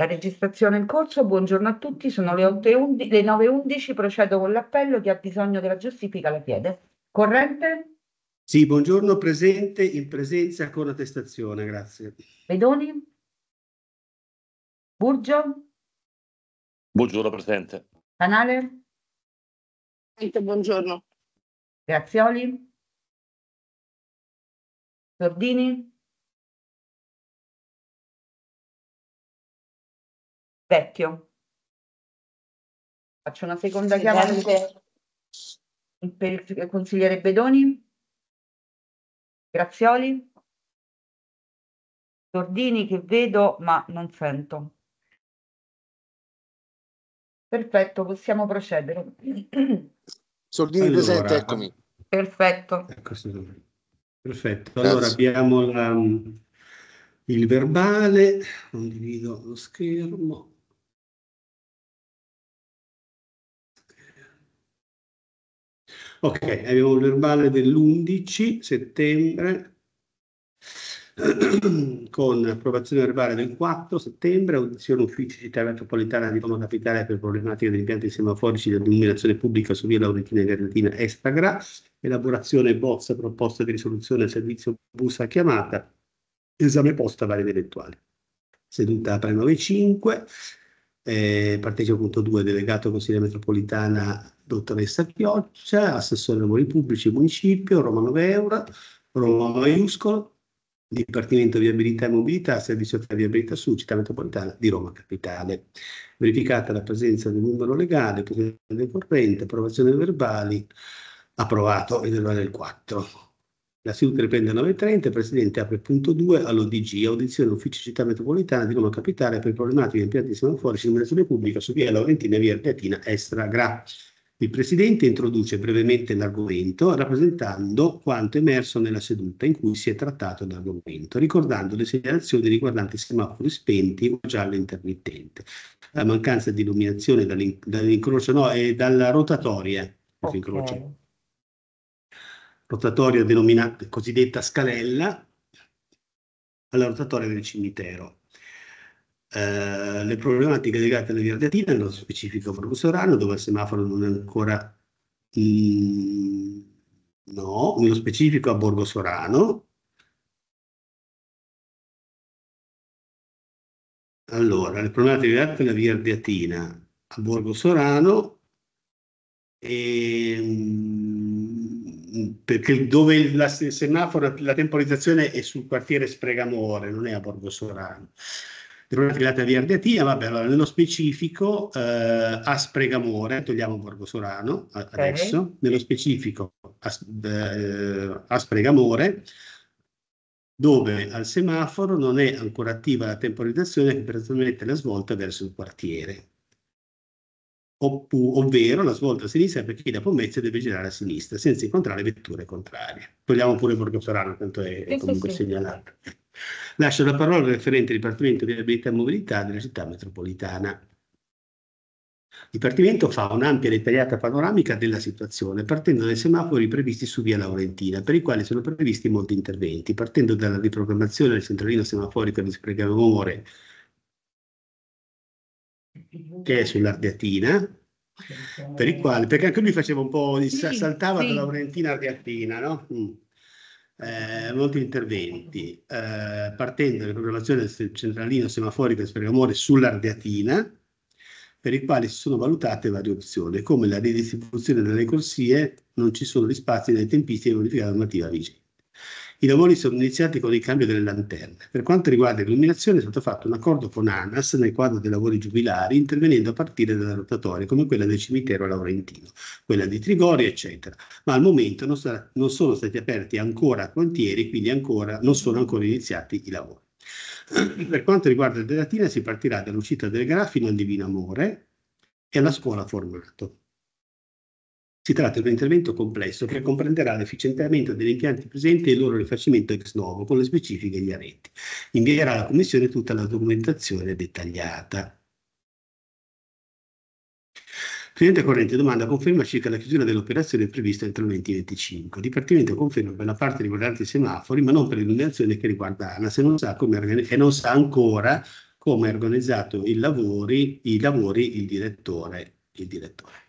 La registrazione è in corso, buongiorno a tutti, sono le, 8.11, le 9.11, procedo con l'appello, chi ha bisogno della giustifica la chiede. Corrente? Sì, buongiorno, presente, in presenza con attestazione, grazie. Vedoni? Burgio? Buongiorno, presente. Canale? Buongiorno. Grazioli? Tordini? vecchio. Faccio una seconda chiamata. Per il consigliere Bedoni, Grazioli, Tordini che vedo ma non sento. Perfetto, possiamo procedere. Sordini allora, presente, eh, eccomi. Perfetto. Eccoci. Perfetto, allora Grazie. abbiamo la, il verbale, condivido lo schermo. Ok, abbiamo il verbale dell'11 settembre con approvazione verbale del 4 settembre, audizione ufficio città metropolitana di Roma Capitale per problematiche degli impianti semaforici dell'illuminazione pubblica su via Laurentina e Gardatina Estagra, elaborazione bozza proposta di risoluzione al servizio bus a chiamata, esame posta a vari eventuali. Seduta 395, eh, partecipa punto 2, delegato consigliere metropolitana dottoressa Chioccia, assessore ai lavori pubblici municipio, Roma 9 Euro, Roma maiuscolo, Dipartimento Viabilità e Mobilità, Servizio per Viabilità su Città Metropolitana di Roma Capitale. Verificata la presenza del numero legale, presenza del corrente, approvazione verbali, approvato il verbale del 4. La seduta riprende alle 9.30, Presidente apre il punto 2 all'ODG, audizione Ufficio Città Metropolitana di Roma Capitale per problematiche impianti semaforici in mezzo pubblica su via Laurentina e via Piatina Estra Gra. Il Presidente introduce brevemente l'argomento rappresentando quanto emerso nella seduta in cui si è trattato l'argomento, ricordando le segnalazioni riguardanti i semafori spenti o giallo intermittente, la mancanza di illuminazione dall'incrocio, no, è dalla rotatoria. Okay rotatoria denominata cosiddetta scalella, alla rotatoria del cimitero. Eh, le problematiche legate alla viardatina, nello specifico professorano, dove il semaforo non è ancora... Mh, mm, no, nello specifico a Borgo Sorano, Allora, le problematiche legate alla via Ardeatina a Borgo Sorano e ehm, Mm, perché dove la, il semaforo, la temporizzazione è sul quartiere Spregamore, non è a Borgo Sorano. Dronetti legata via Ardeatina, vabbè, allora nello specifico eh, a Spregamore, togliamo Borgo Sorano adesso, okay. nello specifico a, eh, a Spregamore, dove al semaforo non è ancora attiva la temporizzazione che permette la svolta verso il quartiere oppu- ovvero la svolta a sinistra perché chi da Pomezia deve girare a sinistra senza incontrare vetture contrarie. Togliamo pure Borgo Ferrano, tanto è, è comunque sì, segnalato. Lascio la parola al referente Dipartimento di Abilità e Mobilità della città metropolitana. Il Dipartimento fa un'ampia e dettagliata panoramica della situazione, partendo dai semafori previsti su via Laurentina, per i quali sono previsti molti interventi, partendo dalla riprogrammazione del centralino semaforico di Spregamore che è sull'Ardeatina, per il quale, perché anche lui faceva un po', sì, saltava sì. dalla Laurentina Ardeatina, no? Mm. Eh, molti interventi, eh, partendo dalla programmazione del centralino semaforico per Spergamore sull'Ardeatina, per il quale si sono valutate varie opzioni, come la ridistribuzione delle corsie, non ci sono gli spazi nelle tempistiche modificate la normativa vigente. I lavori sono iniziati con il cambio delle lanterne. Per quanto riguarda l'illuminazione è stato fatto un accordo con ANAS nel quadro dei lavori giubilari, intervenendo a partire dalla rotatoria come quella del cimitero laurentino, quella di Trigoria, eccetera. Ma al momento non, sarà, non sono stati aperti ancora cantieri, quindi ancora, non sono ancora iniziati i lavori. Per quanto riguarda la Delatina, si partirà dall'uscita del Gra fino al Divino Amore e alla scuola formato. Si tratta di un intervento complesso che comprenderà l'efficientamento degli impianti presenti e il loro rifacimento ex novo con le specifiche e gli aventi. Invierà alla Commissione tutta la documentazione dettagliata. Cliente corrente domanda conferma circa la chiusura dell'operazione prevista entro il 2025. Dipartimento conferma per la parte riguardante i semafori, ma non per l'illuminazione che riguarda ANAS se non sa, come, e non sa ancora come ha organizzato i lavori, i lavori il direttore. Il direttore.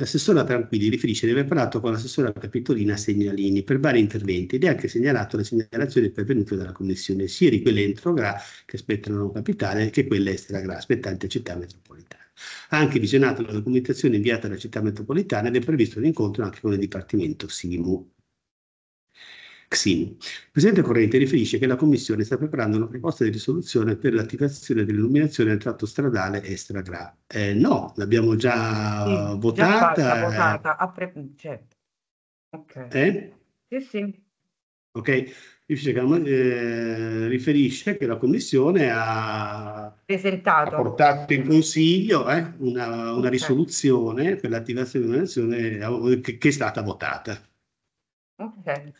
L'assessora Tranquilli riferisce di aver parlato con l'assessora Capitolina Segnalini per vari interventi ed è anche segnalato le segnalazioni pervenute dalla Commissione, sia di quelle entro GRA che aspettano capitale che quelle estera GRA aspettanti a città metropolitana. Ha anche visionato la documentazione inviata alla città metropolitana ed è previsto un incontro anche con il Dipartimento SIMU. CSIN. Il Presidente Corrente riferisce che la Commissione sta preparando una proposta di risoluzione per l'attivazione dell'illuminazione del tratto stradale Estragra. Eh, no, l'abbiamo già sì, votata. Già fatta, eh. votata, a pre- certo. Okay. Eh? Sì, sì. Ok. Eh, riferisce che la Commissione ha, Presentato. ha portato in Consiglio eh, una, una, risoluzione per l'attivazione di un'azione eh, che, che, è stata votata. Okay.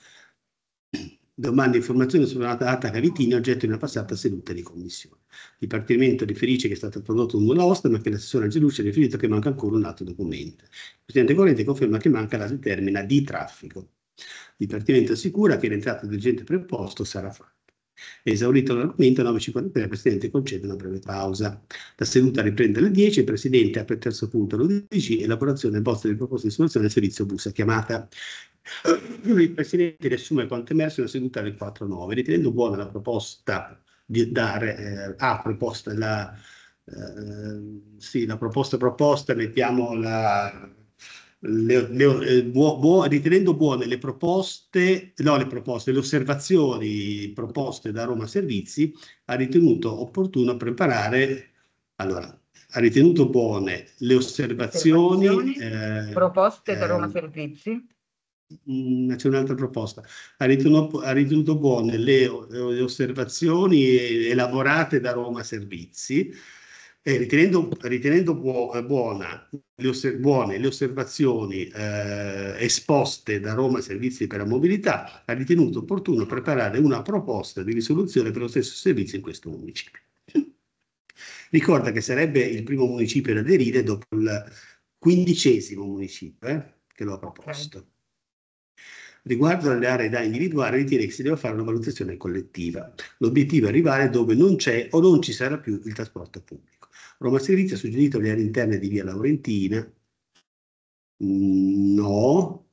Domande e informazioni sulla data Cavitini oggetto di una passata seduta di commissione. Il Dipartimento riferisce che è stato prodotto un nulla osta, ma che l'assessore Angelucci ha riferito che manca ancora un altro documento. Il Presidente Corrente conferma che manca la determina di traffico. Il Dipartimento assicura che l'entrata del gente preposto sarà fatta. Esaurito l'argomento, 9.53 il Presidente concede una breve pausa. La seduta riprende alle 10, il Presidente apre il terzo punto alle 12, elaborazione e bozza di proposte di soluzione del servizio busta chiamata il Presidente riassume quanto emerso nella seduta del 4-9, ritenendo buona la proposta di dare eh, a ah, proposta la, eh, sì, la proposta proposta, mettiamo la, le, le, eh, buo, buo, ritenendo buone le proposte, no, le proposte, le osservazioni proposte da Roma Servizi, ha ritenuto opportuno preparare, allora, ha ritenuto buone le osservazioni, osservazioni eh, proposte da Roma eh, Servizi Mm, c'è un'altra proposta, ha ritenuto, ha ritenuto buone le, le osservazioni elaborate da Roma Servizi, eh, ritenendo, ritenendo buona, le osser, buone le osservazioni eh, esposte da Roma Servizi per la Mobilità, ha ritenuto opportuno preparare una proposta di risoluzione per lo stesso servizio in questo municipio. Ricorda che sarebbe il primo municipio ad aderire dopo il quindicesimo municipio eh, che lo ha proposto. Riguardo alle aree da individuare, ritiene che si deve fare una valutazione collettiva. L'obiettivo è arrivare dove non c'è o non ci sarà più il trasporto pubblico. Roma Servizio ha suggerito le aree interne di via Laurentina. Mm, no,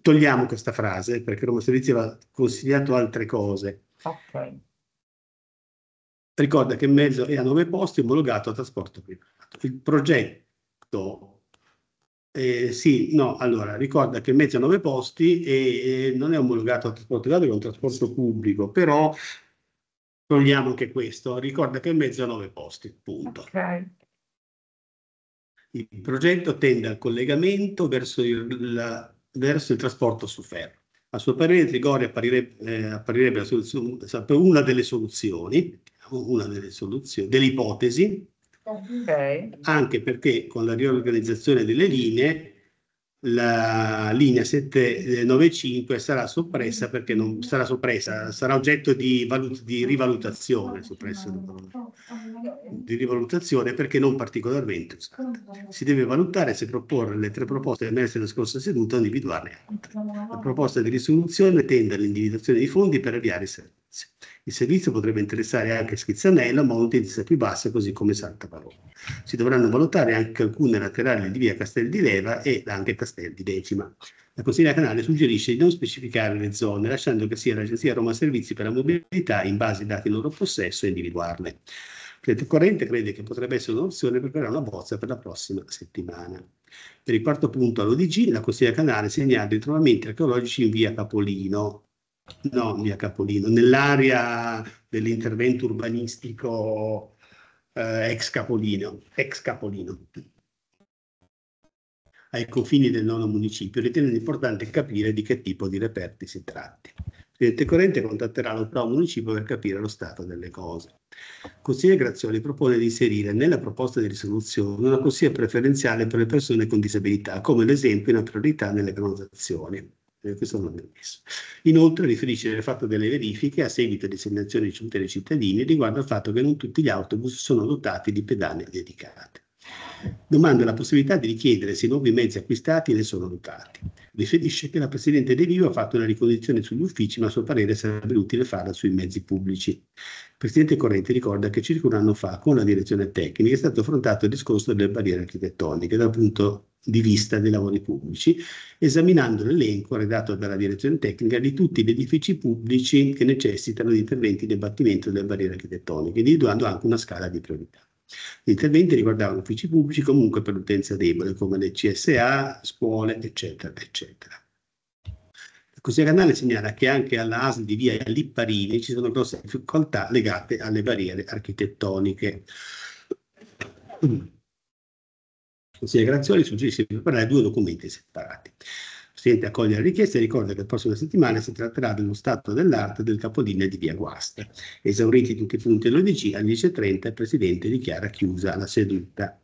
togliamo questa frase perché Roma Servizio ha consigliato altre cose. Okay. Ricorda che in mezzo è a nove posti omologato a trasporto privato. Il progetto eh, sì, no, allora ricorda che mezzo a nove posti e, e non è omologato al trasporto grado, è un trasporto pubblico, però togliamo anche questo, ricorda che mezzo a nove posti, punto. Okay. Il progetto tende al collegamento verso il, la, verso il trasporto su ferro. A suo parere Trigori apparirebbe, eh, apparirebbe una delle soluzioni, una delle, soluzioni, delle ipotesi Okay. Anche perché con la riorganizzazione delle linee la linea 795 eh, sarà soppressa perché non sarà soppressa, sarà oggetto di, valut- di rivalutazione, soppressa di rivalutazione perché non particolarmente usata. Si deve valutare se proporre le tre proposte emerse nella scorsa seduta o individuarne altre. La proposta di risoluzione tende all'individuazione di fondi per avviare i servizi. Il servizio potrebbe interessare anche Schizzanella, ma un'utenza più bassa, così come Santa Paloma. Si dovranno valutare anche alcune laterali di via Castel di Leva e anche Castel di Decima. La consigliera canale suggerisce di non specificare le zone, lasciando che sia l'Agenzia Roma Servizi per la mobilità, in base ai dati in loro possesso, e individuarle. Credito Corrente crede che potrebbe essere un'opzione per creare una bozza per la prossima settimana. Per il quarto punto all'ODG, la consigliera canale segnala i trovamenti archeologici in via Capolino, No, via Capolino, nell'area dell'intervento urbanistico eh, ex Capolino, ex Capolino, ai confini del nono municipio, ritenendo importante capire di che tipo di reperti si tratti. Il presidente Corrente contatterà lo Municipio per capire lo stato delle cose. Consigliere Grazioli propone di inserire nella proposta di risoluzione una consiglia preferenziale per le persone con disabilità, come l'esempio in una priorità nelle prenotazioni eh, questo non è permesso. Inoltre riferisce di aver fatto delle verifiche a seguito di segnalazioni giunte dai cittadini riguardo al fatto che non tutti gli autobus sono dotati di pedane dedicate. Domanda la possibilità di richiedere se i nuovi mezzi acquistati ne sono dotati. Riferisce che la Presidente De Delio ha fatto una ricondizione sugli uffici, ma a suo parere sarebbe utile farla sui mezzi pubblici. Il Presidente Correnti ricorda che circa un anno fa, con la direzione tecnica, è stato affrontato il discorso delle barriere architettoniche dal punto di vista dei lavori pubblici, esaminando l'elenco redatto dalla direzione tecnica di tutti gli edifici pubblici che necessitano di interventi di abbattimento delle barriere architettoniche, individuando anche una scala di priorità. Gli interventi riguardavano uffici pubblici comunque per l'utenza debole, come le CSA, scuole, eccetera, eccetera. Il consigliere Canale segnala che anche alla ASL di via Lipparini ci sono grosse difficoltà legate alle barriere architettoniche. Il consigliere Grazioli suggerisce di preparare due documenti separati siete a cogliere richieste, ricordo che la prossima settimana si tratterà dello stato dell'arte del capolinea di Via Guasta. Esauriti tutti i punti dell'ODC, alle 10.30 il Presidente dichiara chiusa la seduta.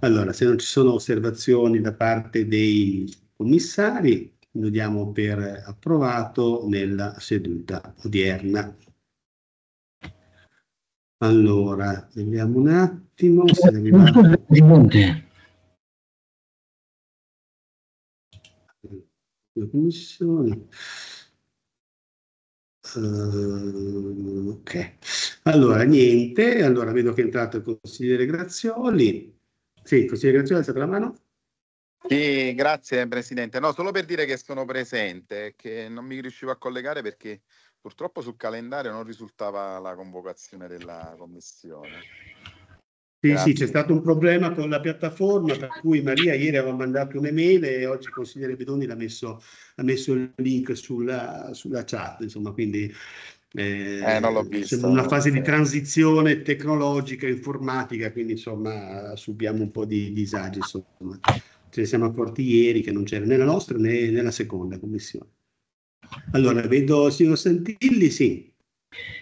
Allora, se non ci sono osservazioni da parte dei commissari, lo diamo per approvato nella seduta odierna. Allora, vediamo un attimo se è le commissioni. Uh, ok, allora niente, allora vedo che è entrato il consigliere Grazioli. Sì, consigliere Grazioli, alzate la mano. Sì, grazie Presidente. No, solo per dire che sono presente, che non mi riuscivo a collegare perché purtroppo sul calendario non risultava la convocazione della Commissione. Sì, sì, c'è stato un problema con la piattaforma, per cui Maria ieri aveva mandato un'email e oggi il consigliere Bedoni l'ha messo, ha messo il link sulla, sulla chat, insomma, quindi eh, eh, non l'ho visto. Una fase di transizione tecnologica, informatica, quindi insomma subiamo un po' di disagi. Insomma. Ce ne siamo accorti ieri che non c'era né la nostra né nella seconda commissione. Allora, vedo il signor Santilli, sì.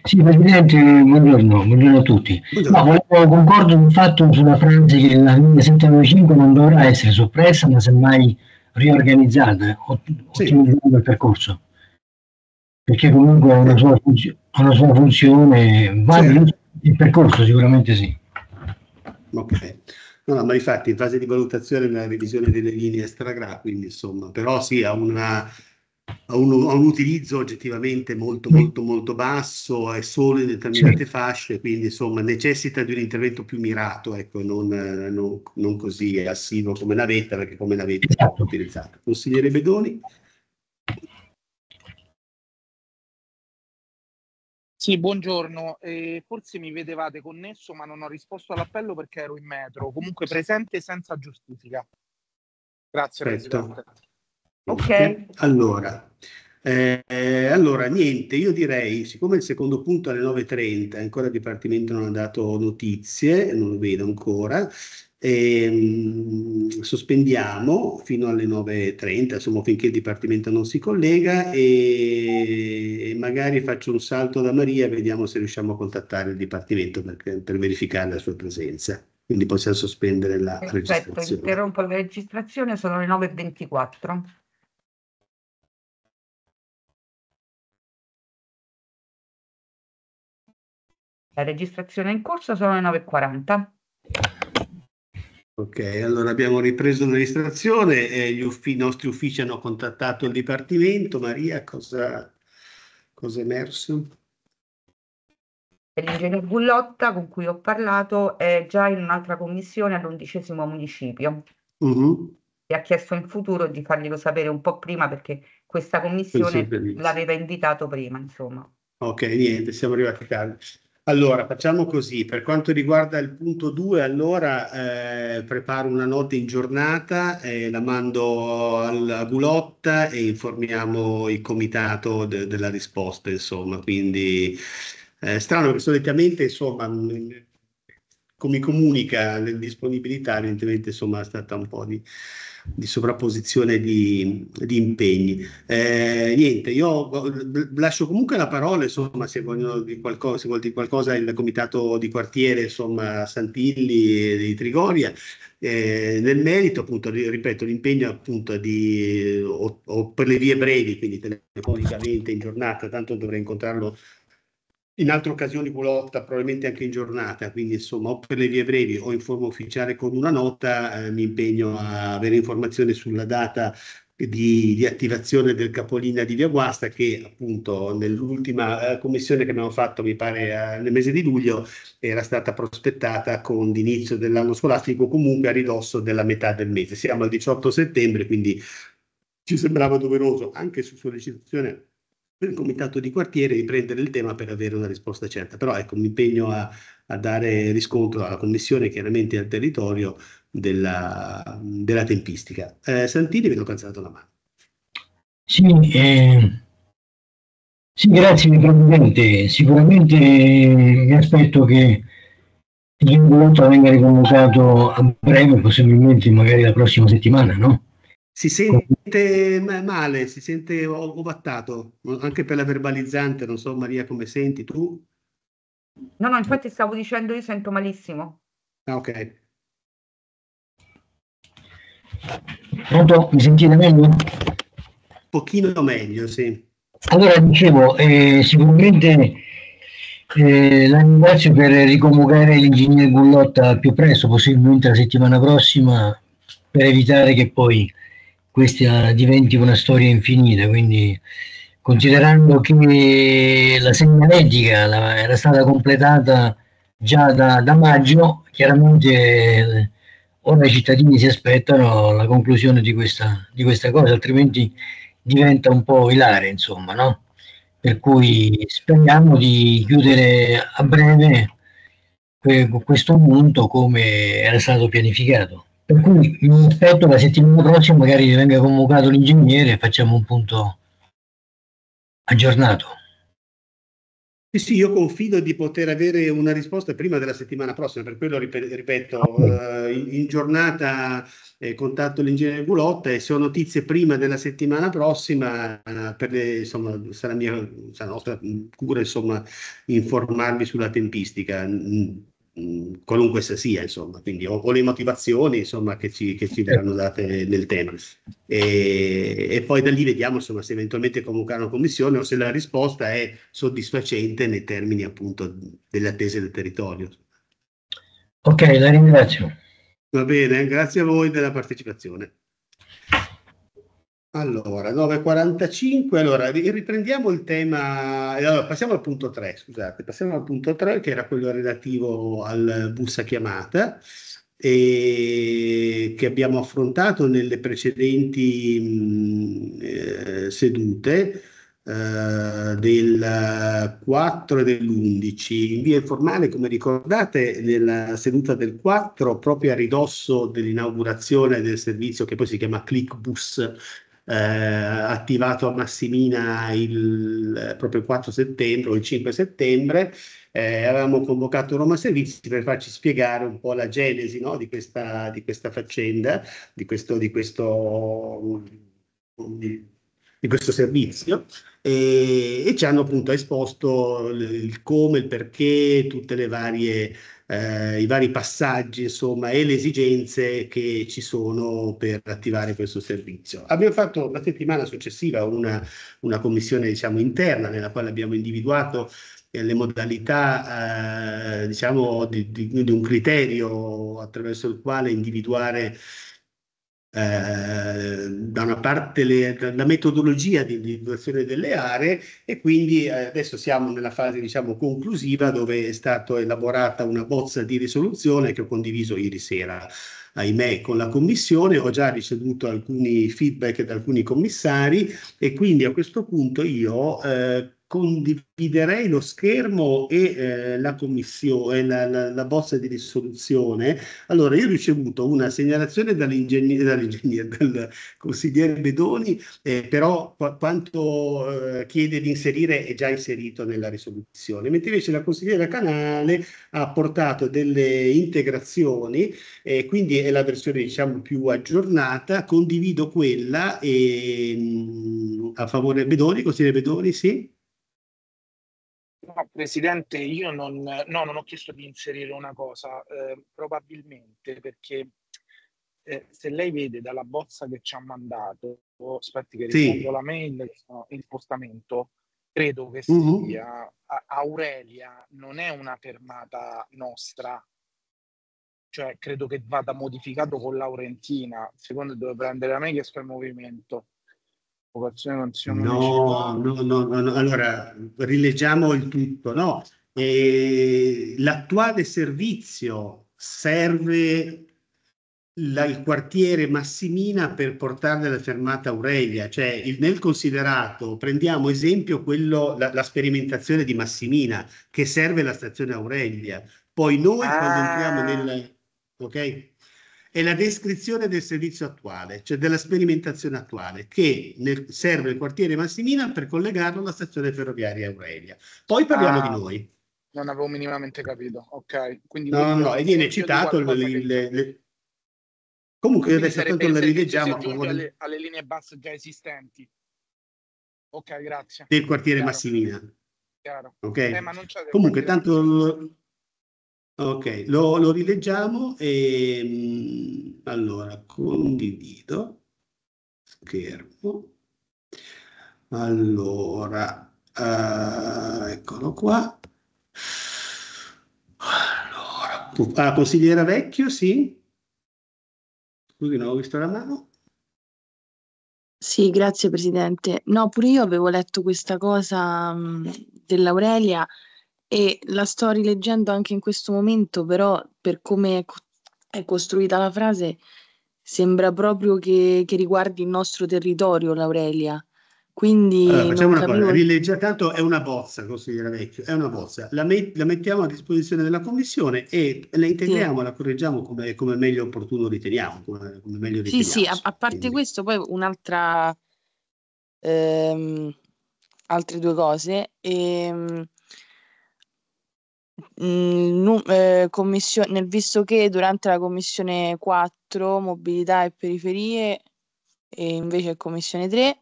Sì, Presidente, buongiorno, buongiorno a tutti. Buongiorno. No, concordo sul fatto sulla frase che la linea 795 non dovrà essere soppressa, ma semmai riorganizzata, ottimizzando sì. il percorso. Perché comunque ha una sua, funzio- una sua funzione, va sì. il percorso sicuramente sì. Ok. No, no, ma infatti in fase di valutazione una revisione delle linee stragrà, quindi insomma, però sì, ha una a un, a un, utilizzo oggettivamente molto molto molto basso è solo in determinate fasce quindi insomma necessita di un intervento più mirato ecco non, non, non così assiduo come navetta perché come navetta è stato esatto. utilizzato consigliere Bedoni Sì, buongiorno. Eh, forse mi vedevate connesso, ma non ho risposto all'appello perché ero in metro. Comunque presente senza giustifica. Grazie, Presidente. Ok. Allora, eh, allora, niente, io direi, siccome il secondo punto è alle 9.30, ancora il Dipartimento non ha dato notizie, non lo vedo ancora, ehm, sospendiamo fino alle 9.30, insomma finché il Dipartimento non si collega e, e, magari faccio un salto da Maria, e vediamo se riusciamo a contattare il Dipartimento per, per verificare la sua presenza. Quindi possiamo sospendere la Perfetto, registrazione. Interrompo la registrazione, sono le 9.24. La registrazione è in corso, sono le 9.40. Ok, allora abbiamo ripreso la registrazione, eh, uffi, i nostri uffici hanno contattato il Dipartimento. Maria, cosa, cosa è emerso? L'ingegner Gullotta con cui ho parlato è già in un'altra commissione all'undicesimo municipio. Uh -huh. E ha chiesto in futuro di farglielo sapere un po' prima perché questa commissione l'aveva invitato prima, insomma. Ok, niente, siamo arrivati tardi. Allora, facciamo così, per quanto riguarda il punto 2, allora eh, preparo una nota in giornata, eh, la mando alla Gulotta e informiamo il comitato de della risposta, insomma, quindi... Eh, strano che solitamente insomma, come comunica le disponibilità, evidentemente insomma, è stata un po' di, di sovrapposizione di, di impegni. Eh, niente, io lascio comunque la parola, insomma, se vogliono di qualcosa, se vuol dire qualcosa il comitato di quartiere, insomma, Santilli di Trigoria. Eh, nel merito, appunto, ripeto, l'impegno appunto di, o, o per le vie brevi, quindi telefonicamente in giornata, tanto dovrei incontrarlo in altre occasioni Pulotta, probabilmente anche in giornata, quindi insomma o per le vie brevi o in forma ufficiale con una nota, eh, mi impegno a avere informazioni sulla data di, di, attivazione del capolinea di Via Guasta che appunto nell'ultima eh, commissione che abbiamo fatto, mi pare eh, nel mese di luglio, era stata prospettata con l'inizio dell'anno scolastico comunque a ridosso della metà del mese. Siamo al 18 settembre, quindi ci sembrava doveroso anche su sollecitazione il comitato di quartiere di prendere il tema per avere una risposta certa. Però ecco, mi impegno a, a dare riscontro alla connessione, chiaramente al territorio, della, della tempistica. Eh, Santini, vedo cancellato la mano. Sì, eh, sì, grazie Presidente. Sicuramente mi eh, aspetto che il incontro venga riconvocato a breve, possibilmente magari la prossima settimana, no? si sente male, si sente ovattato, anche per la verbalizzante, non so Maria come senti tu. No, no, infatti stavo dicendo io sento malissimo. Ah, ok. Pronto, mi sentite meglio? Un pochino meglio, sì. Allora, dicevo, eh, sicuramente eh, la ringrazio per riconvocare l'ingegnere Gullotta più presto, possibilmente la settimana prossima, per evitare che poi questa diventi una storia infinita, quindi considerando che la segnaletica la, era stata completata già da, da, maggio, chiaramente eh, ora i cittadini si aspettano la conclusione di questa, di questa cosa, altrimenti diventa un po' ilare, insomma, no? Per cui speriamo di chiudere a breve questo punto come era stato pianificato. Per cui mi aspetto la settimana prossima magari venga convocato l'ingegnere e facciamo un punto aggiornato. Sì, sì, io confido di poter avere una risposta prima della settimana prossima, per quello ripeto, ah, eh, in, giornata eh, contatto l'ingegnere Gulotta e se ho notizie prima della settimana prossima, eh, le, insomma, sarà, mia, sarà nostra mm, cura insomma, informarvi sulla tempistica. Mm, qualunque essa sia, insomma, quindi o, o le motivazioni insomma, che, ci, che ci verranno date nel tema. E, e, poi da lì vediamo insomma, se eventualmente convocare una commissione o se la risposta è soddisfacente nei termini appunto delle attese del territorio. Ok, la ringrazio. Va bene, grazie a voi della partecipazione. Allora, 9.45, allora riprendiamo il tema, eh, allora, passiamo al punto 3, scusate, passiamo al punto 3 che era quello relativo al bussa chiamata e che abbiamo affrontato nelle precedenti mh, eh, sedute eh, del 4 e dell'11. In via informale, come ricordate, nella seduta del 4, proprio a ridosso dell'inaugurazione del servizio che poi si chiama ClickBus eh, attivato a Massimina il, eh, proprio il 4 settembre o il 5 settembre, eh, avevamo convocato Roma Servizi per farci spiegare un po' la genesi no, di, questa, di, questa, faccenda, di questo, di questo mm, di questo servizio e, e, ci hanno appunto esposto il come, il perché, tutte le varie, eh, i vari passaggi insomma e le esigenze che ci sono per attivare questo servizio. Abbiamo fatto la settimana successiva una, una commissione diciamo interna nella quale abbiamo individuato eh, le modalità eh, diciamo di, di, di, un criterio attraverso il quale individuare eh, da una parte le, la metodologia di individuazione delle aree e quindi eh, adesso siamo nella fase diciamo conclusiva dove è stata elaborata una bozza di risoluzione che ho condiviso ieri sera ahimè, con la commissione, ho già ricevuto alcuni feedback da alcuni commissari e quindi a questo punto io eh, condividerei lo schermo e eh, la commissione, eh, la, la, la, bozza di risoluzione. Allora, io ho ricevuto una segnalazione dall'ingegnere, dall'ingegnere dal consigliere Bedoni, eh, però qu- quanto eh, chiede di inserire è già inserito nella risoluzione, mentre invece la consigliera Canale ha portato delle integrazioni, eh, quindi è la versione diciamo più aggiornata, condivido quella e, mh, mm, a favore Bedoni, consigliere Bedoni, sì? No, Presidente, io non, no, non ho chiesto di inserire una cosa, eh, probabilmente perché eh, se lei vede dalla bozza che ci ha mandato, aspetti che sì. rispondo la mail, no, il spostamento, credo che uh-huh. sia a, Aurelia non è una fermata nostra, cioè credo che vada modificato con Laurentina, secondo dove prendere la media sto in movimento preoccupazione non sia un no, no, no, no, allora rileggiamo il tutto, no? l'attuale servizio serve la, il quartiere Massimina per portare la fermata Aurelia, cioè il, nel considerato prendiamo esempio quello, la, la, sperimentazione di Massimina che serve la stazione Aurelia, poi noi ah. quando entriamo nel... ok? è la descrizione del servizio attuale, cioè della sperimentazione attuale, che nel, serve il quartiere Massimina per collegarlo alla stazione ferroviaria Aurelia. Poi parliamo ah, di noi. Non avevo minimamente capito, ok. Quindi no, no, e viene citato il... il le, Comunque Quindi adesso tanto la rileggiamo. Alle, alle linee basse già esistenti. Ok, grazie. Del quartiere Chiaro. Massimina. Chiaro. Ok. Eh, Comunque, tanto... Ok, lo, lo rileggiamo e mm, allora condivido schermo. Allora, uh, eccolo qua. Allora, ah, consigliera vecchio, sì? Scusi, non ho visto la mano. Sì, grazie Presidente. No, pure io avevo letto questa cosa mm, dell'Aurelia e la sto rileggendo anche in questo momento, però per come è, co- è costruita la frase sembra proprio che, che, riguardi il nostro territorio, Laurelia. Quindi allora, facciamo una capivo... cosa, rileggia tanto è una bozza, consigliere Vecchio, è una bozza. La, met- la, mettiamo a disposizione della Commissione e la integriamo, sì. la correggiamo come, come, meglio opportuno riteniamo. Come, come meglio riteniamo sì, sì, a, a parte Quindi. questo poi un'altra... Ehm, altre due cose. Ehm, Mh, mm, eh, commissio- nel visto che durante la commissione 4 mobilità e periferie e invece commissione 3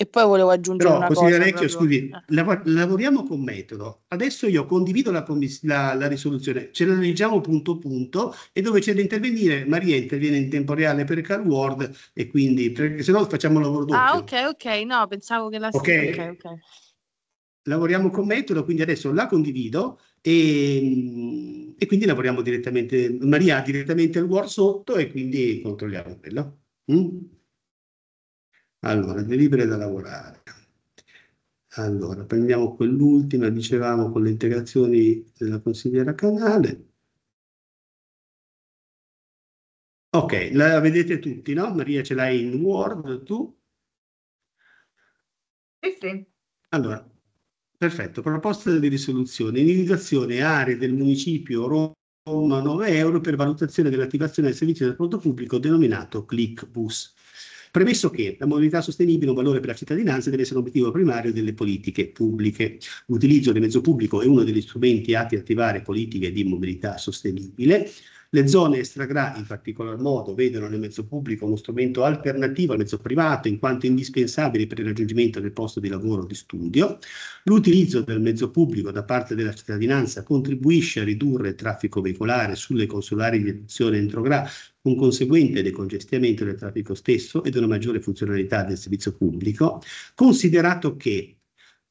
e poi volevo aggiungere Però, una cosa Vecchio, proprio... scusi, eh. lav- lavoriamo con metodo adesso io condivido la, commiss- la, la, risoluzione ce la leggiamo punto punto e dove c'è da intervenire Maria interviene in tempo reale per Car Ward e quindi perché se no facciamo lavoro doppio ah ok ok no pensavo che la ok, ok, okay lavoriamo con metodo, quindi adesso la condivido e, e quindi lavoriamo direttamente, Maria ha direttamente il Word sotto e quindi controlliamo quello. Mm? Allora, delibere da lavorare. Allora, prendiamo quell'ultima, dicevamo, con le integrazioni della consigliera Canale. Ok, la vedete tutti, no? Maria ce l'hai in Word, tu? Sì, sì. Allora, Perfetto, proposta di risoluzione, individuazione aree del municipio Roma 9 euro per valutazione dell'attivazione del servizio di trasporto pubblico denominato Click Premesso che la mobilità sostenibile è un valore per la cittadinanza e deve essere un obiettivo primario delle politiche pubbliche. L'utilizzo del mezzo pubblico è uno degli strumenti atti ad attivare politiche di mobilità sostenibile. Le zone extragra, in particolar modo, vedono nel mezzo pubblico uno strumento alternativo al mezzo privato in quanto indispensabile per il raggiungimento del posto di lavoro o di studio. L'utilizzo del mezzo pubblico da parte della cittadinanza contribuisce a ridurre il traffico veicolare sulle consulari di adozione entro GRA un conseguente decongestionamento del traffico stesso ed una maggiore funzionalità del servizio pubblico, considerato che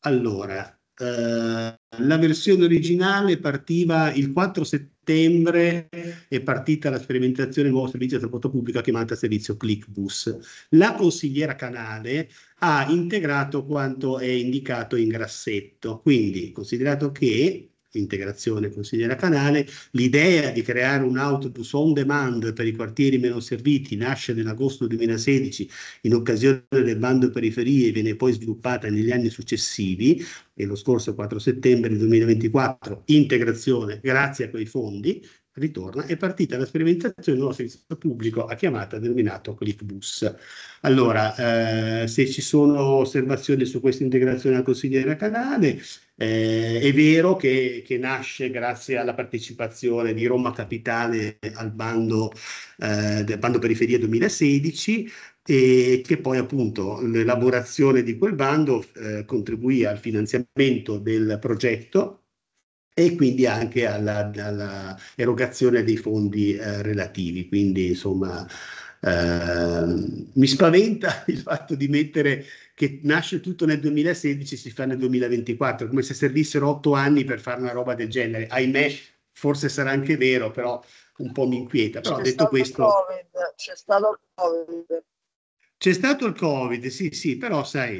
allora eh, la versione originale partiva il 4 settembre, è partita la sperimentazione del nuovo servizio di trasporto pubblico chiamato servizio ClickBus. La consigliera canale ha integrato quanto è indicato in grassetto, quindi considerato che integrazione consigliera canale, l'idea di creare un autobus on demand per i quartieri meno serviti nasce nell'agosto 2016 in occasione del bando periferie e viene poi sviluppata negli anni successivi e lo scorso 4 settembre 2024 integrazione grazie a quei fondi ritorna, è partita la sperimentazione di un nuovo servizio pubblico a chiamata denominato ClickBus. Allora, eh, se ci sono osservazioni su questa integrazione al consigliere canale, eh, è vero che, che, nasce grazie alla partecipazione di Roma Capitale al bando, eh, del bando periferia 2016, e che poi appunto l'elaborazione di quel bando eh, contribuì al finanziamento del progetto e quindi anche alla, erogazione dei fondi eh, relativi. Quindi insomma eh, mi spaventa il fatto di mettere che nasce tutto nel 2016 si fa nel 2024, come se servissero otto anni per fare una roba del genere. Ahimè, forse sarà anche vero, però un po' mi inquieta. Però c'è detto questo... COVID, c'è stato il Covid. C'è stato il Covid, sì, sì, però sai,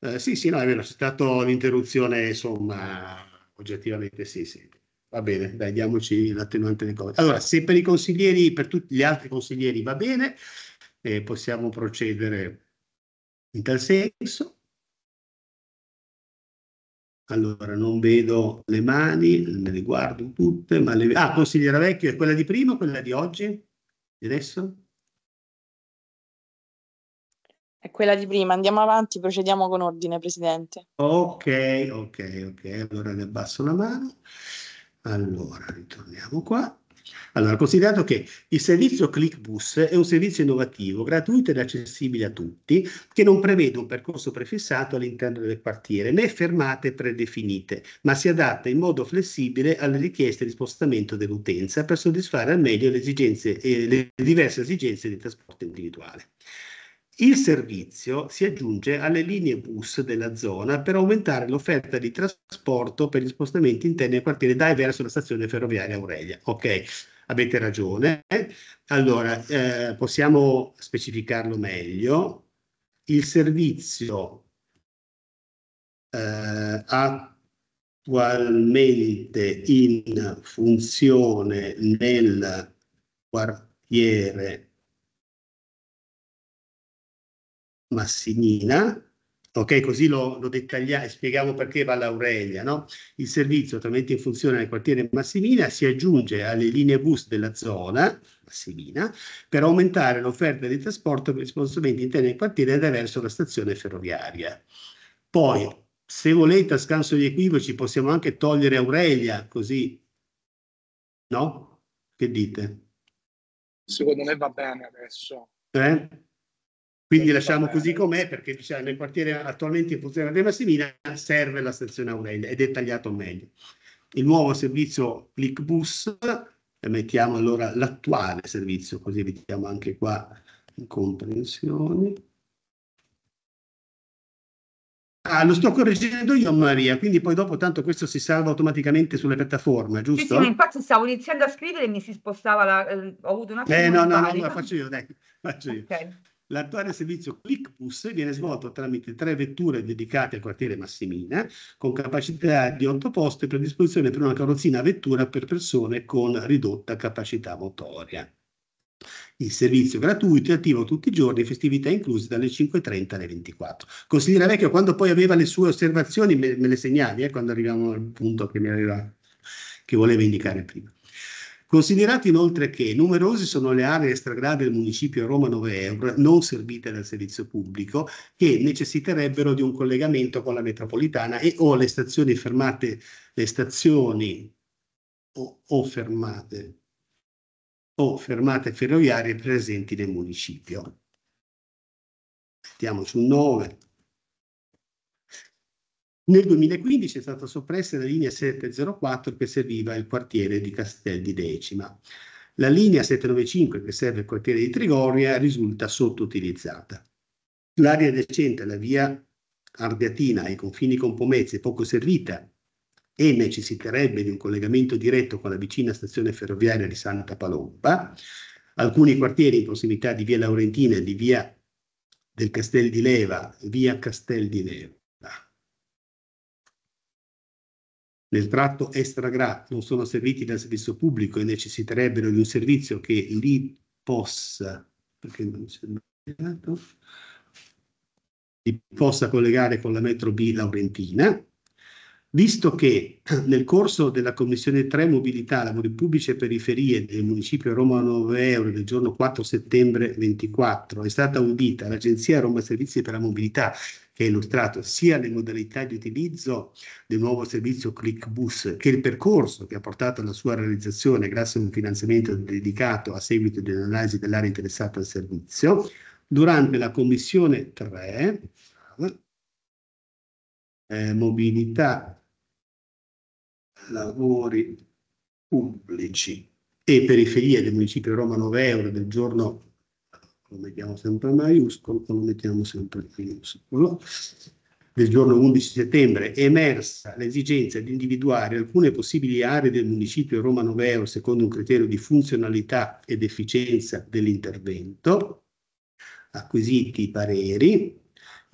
eh, sì, sì, no, è vero, c'è stata l'interruzione, insomma, oggettivamente sì, sì. Va bene, dai, diamoci l'attenuante del Covid. Allora, se per i consiglieri, per tutti gli altri consiglieri va bene, eh, possiamo procedere in tal senso. Allora, non vedo le mani, me le guardo tutte, ma le... Ah, consigliera Vecchio, è quella di prima o quella di oggi? Di adesso? È quella di prima, andiamo avanti, procediamo con ordine, Presidente. Ok, ok, ok, allora le abbasso la mano. Allora, ritorniamo qua. Allora, considerato che il servizio ClickBus è un servizio innovativo, gratuito ed accessibile a tutti, che non prevede un percorso prefissato all'interno del quartiere né fermate predefinite, ma si adatta in modo flessibile alle richieste di spostamento dell'utenza per soddisfare al meglio le, esigenze, eh, le diverse esigenze di trasporto individuale. Il servizio si aggiunge alle linee bus della zona per aumentare l'offerta di trasporto per gli spostamenti interni al quartiere da e verso la stazione ferroviaria Aurelia. Ok, avete ragione. Allora, eh, possiamo specificarlo meglio. Il servizio eh, attualmente in funzione nel quartiere Massimina, ok? Così lo, lo dettagliamo e spieghiamo perché va l'Aurelia, no? Il servizio attualmente in funzione nel quartiere Massimina si aggiunge alle linee bus della zona Massimina per aumentare l'offerta di trasporto per i spostamenti interni del quartiere attraverso la stazione ferroviaria. Poi, se volete, a scanso di equivoci, possiamo anche togliere Aurelia, così, no? Che dite? Secondo me va bene adesso. Eh? Quindi lasciamo così com'è perché diciamo, nel quartiere attualmente in funzione della Massimina serve la stazione Aurelia è dettagliato meglio. Il nuovo servizio ClickBus, eh, mettiamo allora l'attuale servizio, così evitiamo anche qua comprensioni. Ah, lo sto correggendo io Maria, quindi poi dopo tanto questo si salva automaticamente sulle piattaforme, giusto? Sì, sì infatti stavo iniziando a scrivere e mi si spostava, la, eh, ho avuto una... Eh no, no, no, no, la faccio io, dai, faccio io. Okay. L'attuale servizio ClickBus viene svolto tramite tre vetture dedicate al quartiere Massimina, con capacità di otto posti per disposizione per una carrozzina a vettura per persone con ridotta capacità motoria. Il servizio gratuito è attivo tutti i giorni, festività incluse dalle 5.30 alle 24. Consigliere Vecchio, quando poi aveva le sue osservazioni, me, me le segnali, eh, quando arriviamo al punto che mi aveva, che voleva indicare prima. Considerate inoltre che numerose sono le aree extragrade del municipio Roma 9 Euro non servite dal servizio pubblico che necessiterebbero di un collegamento con la metropolitana e o le stazioni fermate, le stazioni o, o fermate o fermate ferroviarie presenti nel municipio. Mettiamoci un 9. Nel 2015 è stata soppressa la linea 704 che serviva il quartiere di Castel di Decima. La linea 795 che serve il quartiere di Trigoria risulta sottoutilizzata. L'area adiacente alla via Ardeatina ai confini con Pomezia è poco servita e necessiterebbe di un collegamento diretto con la vicina stazione ferroviaria di Santa Palomba. Alcuni quartieri in prossimità di via Laurentina e di via del Castel di Leva, via Castel di Leva, nel tratto extra-GRA non sono serviti dal servizio pubblico e necessiterebbero di un servizio che li possa, perché non c'è li possa collegare con la metro B Laurentina Visto che nel corso della Commissione 3 Mobilità, Lavori Pubblici e Periferie del Municipio Roma 9 Euro del giorno 4 settembre 24 è stata udita l'Agenzia Roma Servizi per la Mobilità che ha illustrato sia le modalità di utilizzo del nuovo servizio ClickBus che il percorso che ha portato alla sua realizzazione grazie a un finanziamento dedicato a seguito dell'analisi dell'area interessata al servizio, durante la Commissione 3 eh, Mobilità lavori pubblici e periferie del municipio Roma 9 euro del giorno, lo mettiamo sempre maiuscolo, lo mettiamo sempre minuscolo, del giorno 11 settembre è emersa l'esigenza di individuare alcune possibili aree del municipio Roma 9 euro secondo un criterio di funzionalità ed efficienza dell'intervento, acquisiti i pareri,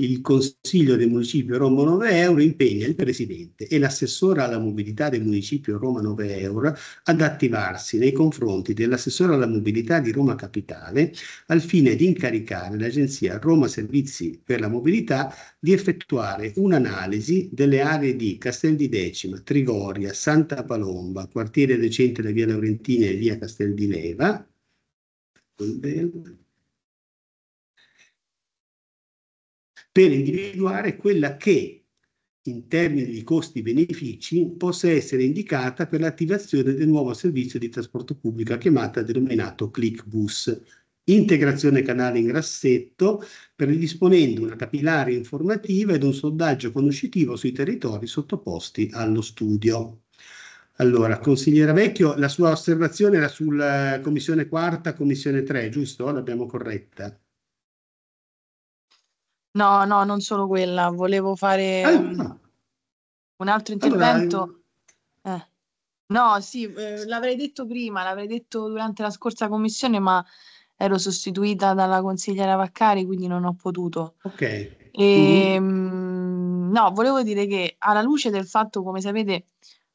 il Consiglio del Municipio Roma 9 Euro impegna il Presidente e l'assessore alla mobilità del Municipio Roma 9 Euro ad attivarsi nei confronti dell'assessore alla mobilità di Roma Capitale al fine di incaricare l'Agenzia Roma Servizi per la Mobilità di effettuare un'analisi delle aree di Castel di Decima, Trigoria, Santa Palomba, quartiere decente da Via Laurentina e Via Castel di Leva, per individuare quella che, in termini di costi-benefici, possa essere indicata per l'attivazione del nuovo servizio di trasporto pubblico a chiamata denominato ClickBus. Integrazione canale in grassetto, predisponendo una capillare informativa ed un sondaggio conoscitivo sui territori sottoposti allo studio. Allora, consigliera Vecchio, la sua osservazione era sulla commissione quarta, commissione 3, giusto? L'abbiamo corretta. No, no, non solo quella, volevo fare eh, un altro intervento. Allora, eh. No, sì, eh, l'avrei detto prima, l'avrei detto durante la scorsa commissione, ma ero sostituita dalla consigliera Vaccari, quindi non ho potuto. Ok. E, mm. No, volevo dire che alla luce del fatto, come sapete,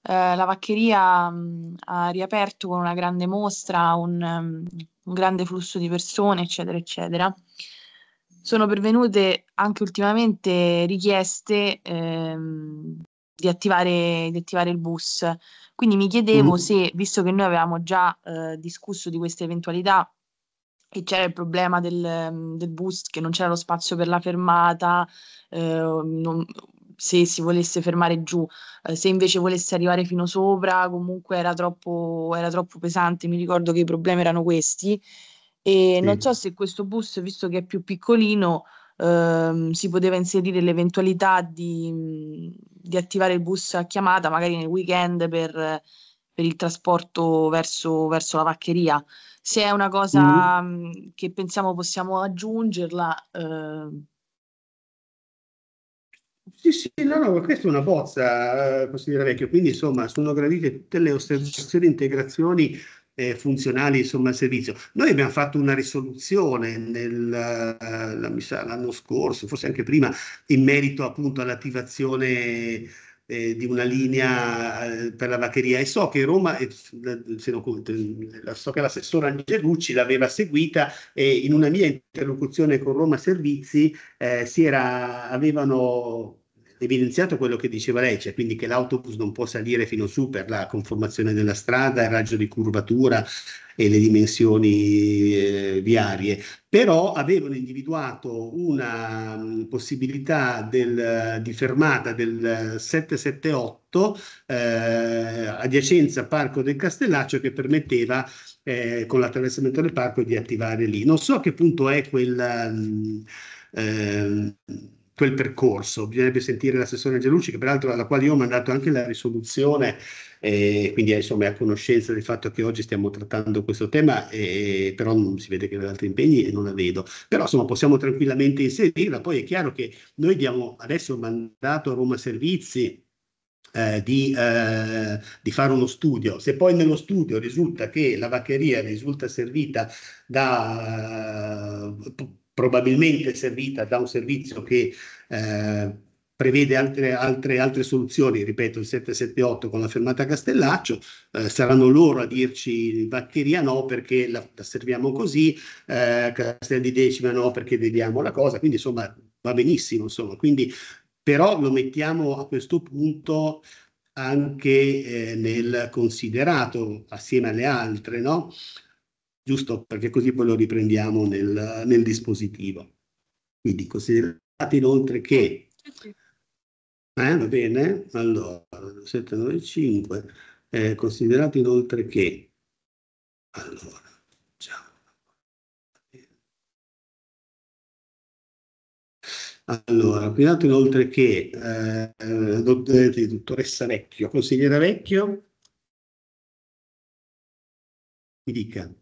eh, la Vaccheria mh, mm, ha riaperto con una grande mostra, un, um, un grande flusso di persone, eccetera, eccetera sono pervenute anche ultimamente richieste ehm, di, attivare, di, attivare, il bus. Quindi mi chiedevo mm. se, visto che noi avevamo già eh, discusso di questa eventualità e c'era il problema del, del, bus, che non c'era lo spazio per la fermata, eh, non, se si volesse fermare giù, eh, se invece volesse arrivare fino sopra, comunque era troppo, era troppo pesante, mi ricordo che i problemi erano questi e sì. non so se questo bus, visto che è più piccolino, ehm, si poteva inserire l'eventualità di, mhmm, di, attivare il bus a chiamata magari nel weekend per, per il trasporto verso, verso, la vaccheria. Se è una cosa mm. Mhmm, che pensiamo possiamo aggiungerla. Ehm. Sì, sì, no, no, questa è una bozza, eh, consigliere vecchio, quindi insomma sono gradite tutte le osservazioni e integrazioni eh, funzionali insomma, al servizio. Noi abbiamo fatto una risoluzione nel, eh, l'anno scorso, forse anche prima, in merito appunto all'attivazione eh, di una linea eh, per la vaccheria e so che Roma, se non, so che l'assessore Angelucci l'aveva seguita e in una mia interlocuzione con Roma Servizi eh, si era, avevano evidenziato quello che diceva lei, cioè quindi che l'autobus non può salire fino su per la conformazione della strada, il raggio di curvatura e le dimensioni eh, viarie, però avevano individuato una possibilità del, di fermata del 778 eh, adiacenza Parco del Castellaccio che permetteva eh, con l'attraversamento del parco di attivare lì. Non so a che punto è quel... M, quel percorso. Bisognerebbe sentire l'assessore Angelucci, che peraltro alla quale io ho mandato anche la risoluzione, eh, quindi è, insomma, è a conoscenza del fatto che oggi stiamo trattando questo tema, eh, però non si vede che aveva altri impegni e non la vedo. Però insomma possiamo tranquillamente inserirla. Poi è chiaro che noi diamo adesso mandato a Roma Servizi eh, di, eh, di, fare uno studio. Se poi nello studio risulta che la vaccheria risulta servita da eh, probabilmente servita da un servizio che eh, prevede altre, altre, altre, soluzioni, ripeto il 778 con la fermata Castellaccio, eh, saranno loro a dirci batteria no perché la, la serviamo così, eh, Castel di Decima no perché vediamo la cosa, quindi insomma va benissimo, insomma. Quindi, però lo mettiamo a questo punto anche eh, nel considerato assieme alle altre, no? giusto perché così poi lo riprendiamo nel, nel dispositivo. Quindi considerate inoltre che... Eh, va bene? Allora, 795. Eh, considerate inoltre che... Allora, diciamo, Allora, cuidate inoltre che eh, eh dottoressa Vecchio, consigliera Vecchio, mi dica.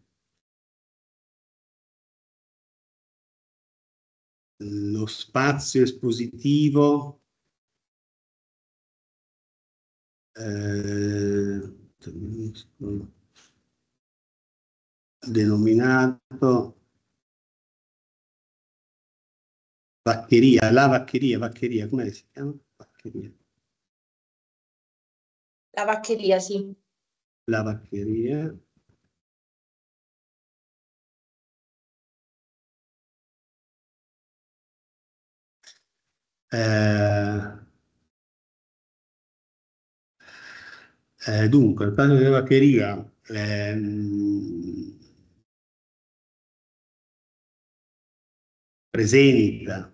lo spazio espositivo eh, denominato Vaccheria, la Vaccheria, Vaccheria, come si chiama? Vaccheria. La Vaccheria, sì. La Vaccheria. Eh, eh, dunque, il piano di vacheria ehm, presenta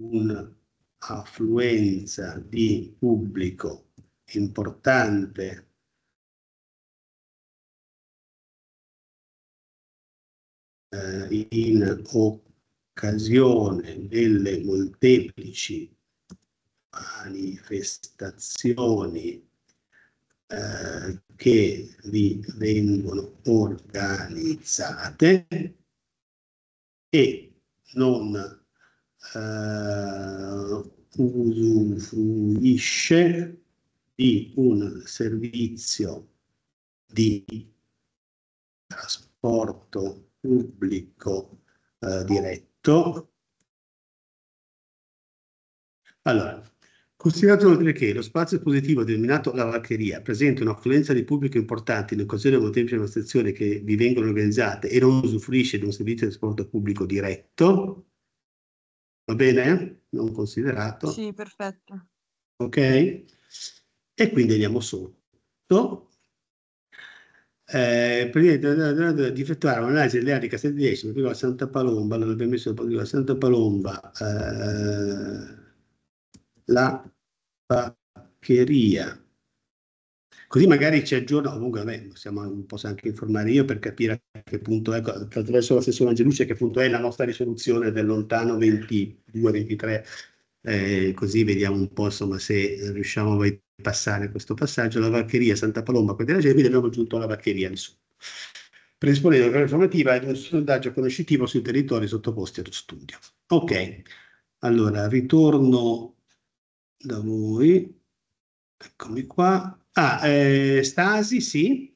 un'affluenza di pubblico importante eh, in o occasione delle molteplici manifestazioni eh, che vi vengono organizzate e non eh, usufruisce di un servizio di trasporto pubblico eh, diretto detto. Allora, Considerato inoltre che lo spazio espositivo denominato la varcheria presenta un'affluenza di pubblico importante in occasione di molteplici manifestazioni che vi vengono organizzate e non usufruisce di un servizio di trasporto pubblico diretto, va bene? Non considerato? Sì, perfetto. Ok? E quindi andiamo sotto eh, di effettuare un'analisi dell'area Castel a Santa Palomba, non abbiamo messo la Santa Palomba, eh, la paccheria. Così magari ci aggiorna, comunque vabbè, possiamo, posso anche informare io per capire a che punto è, attraverso l'assessore Angelucci, a che punto è la nostra risoluzione del lontano 22-23 eh, così vediamo un po' insomma, se riusciamo a passare questo passaggio, la vaccheria Santa Paloma, con della Gemini abbiamo aggiunto la vaccheria Nessuno. Presponendo la informativa e un sondaggio conoscitivo sui territori sottoposti allo studio. Ok, allora ritorno da voi. Eccomi qua. Ah, eh, Stasi, sì.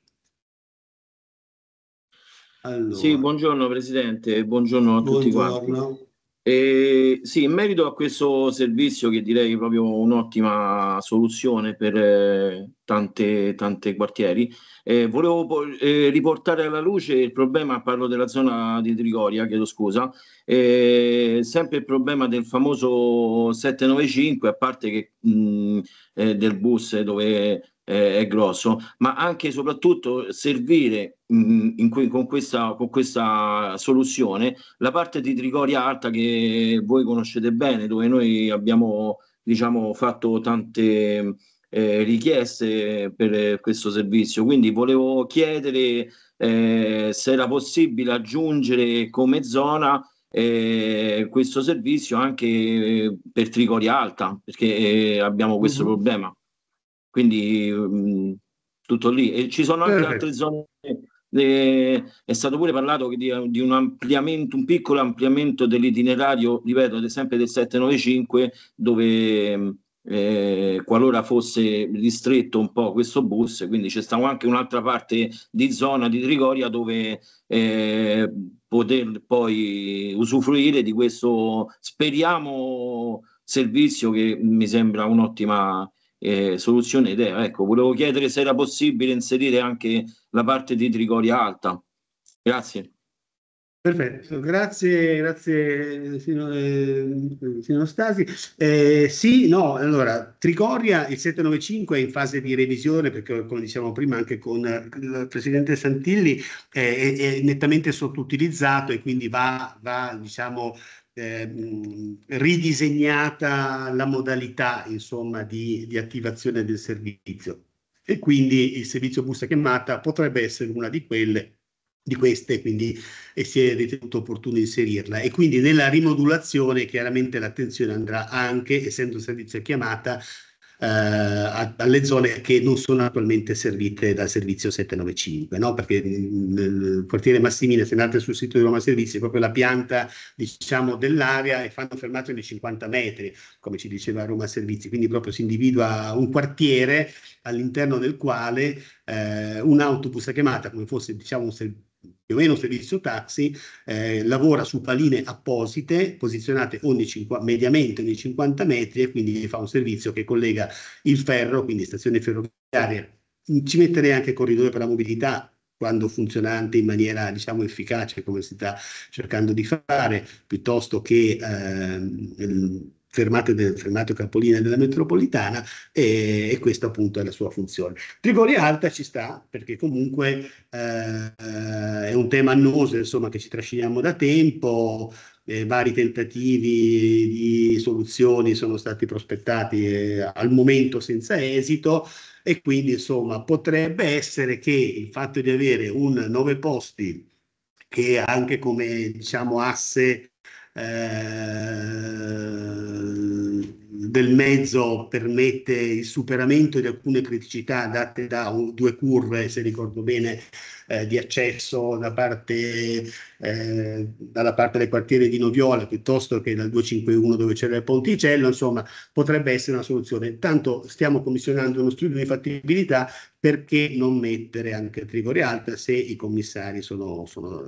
Allora. Sì, buongiorno Presidente, buongiorno a buongiorno. tutti quanti. E, sì, in merito a questo servizio che direi proprio un'ottima soluzione per eh, tante, tante quartieri, eh, volevo eh, riportare alla luce il problema, parlo della zona di Trigoria, chiedo scusa, eh, sempre il problema del famoso 795, a parte che, mh, mm, eh, del bus dove eh, è grosso, ma anche e soprattutto servire mh, mm, in que- con, questa, con questa soluzione la parte di Trigoria Alta che voi conoscete bene, dove noi abbiamo diciamo, fatto tante eh, richieste per questo servizio. Quindi volevo chiedere eh, se era possibile aggiungere come zona eh, questo servizio anche eh, per Trigoria Alta, perché eh, abbiamo questo mm-hmm. problema. Quindi mh, mm, tutto lì. E ci sono anche Perfetto. altre zone. Eh, è stato pure parlato di, di, un ampliamento, un piccolo ampliamento dell'itinerario, ripeto, sempre del 795, dove mm, eh, qualora fosse ristretto un po' questo bus, quindi c'è stato anche un'altra parte di zona di Trigoria dove eh, poter poi usufruire di questo, speriamo, servizio che mi sembra un'ottima eh, soluzione idea. Ecco, volevo chiedere se era possibile inserire anche la parte di Trigoria Alta. Grazie. Perfetto, grazie, grazie signor, eh, Stasi. Eh, sì, no, allora, Trigoria il 795 è in fase di revisione perché come dicevamo prima anche con il Presidente Santilli eh, è, è, nettamente sottoutilizzato e quindi va, va diciamo, eh, ridisegnata la modalità insomma, di, di, attivazione del servizio e quindi il servizio busta chiamata potrebbe essere una di quelle di queste quindi e si è ritenuto opportuno inserirla e quindi nella rimodulazione chiaramente l'attenzione andrà anche essendo un servizio chiamata eh, alle zone che non sono attualmente servite dal servizio 795, no? perché nel mm, quartiere Massimina, se andate sul sito di Roma Servizi, è proprio la pianta diciamo, dell'area e fanno fermato di 50 metri, come ci diceva Roma Servizi, quindi proprio si individua un quartiere all'interno del quale eh, un autobus a chiamata, come fosse diciamo, un servizio più o meno servizio taxi, eh, lavora su paline apposite posizionate ogni mediamente ogni 50 metri e quindi fa un servizio che collega il ferro, quindi stazione ferroviaria. Ci metterei anche corridoio per la mobilità quando funzionante in maniera diciamo efficace come si sta cercando di fare, piuttosto che ehm, fermate, del, fermate capolinea della metropolitana e, e, questa appunto è la sua funzione. Trigoria Alta ci sta perché comunque eh, è un tema annoso insomma, che ci trasciniamo da tempo, eh, vari tentativi di soluzioni sono stati prospettati eh, al momento senza esito e quindi insomma potrebbe essere che il fatto di avere un nove posti che anche come diciamo asse eh, del mezzo permette il superamento di alcune criticità date da un, due curve, se ricordo bene, eh, di accesso da parte, eh, dalla parte del quartiere di Noviola piuttosto che dal 251 dove c'era il ponticello, insomma potrebbe essere una soluzione. Intanto stiamo commissionando uno studio di fattibilità perché non mettere anche a Trigori Alta se i commissari sono, sono